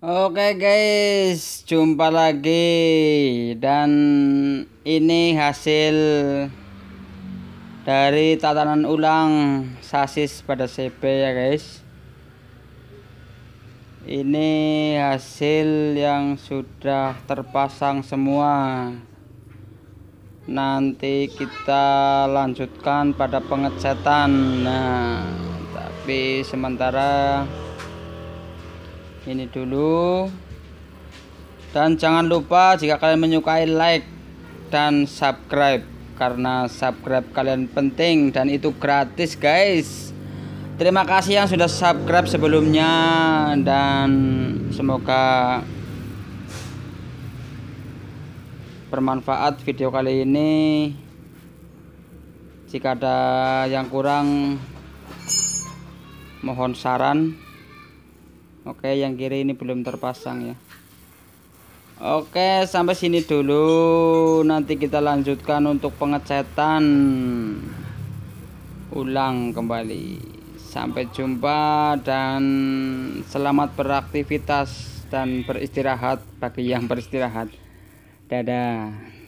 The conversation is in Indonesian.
Oke guys, jumpa lagi dan ini hasil dari tatanan ulang sasis pada CB ya guys. Ini hasil yang sudah terpasang semua. Nanti kita lanjutkan pada pengecatan. Nah, tapi sementara ini dulu dan jangan lupa jika kalian menyukai like dan subscribe karena subscribe kalian penting dan itu gratis guys terima kasih yang sudah subscribe sebelumnya dan semoga bermanfaat video kali ini jika ada yang kurang mohon saran oke yang kiri ini belum terpasang ya oke sampai sini dulu nanti kita lanjutkan untuk pengecatan ulang kembali sampai jumpa dan selamat beraktivitas dan beristirahat bagi yang beristirahat dadah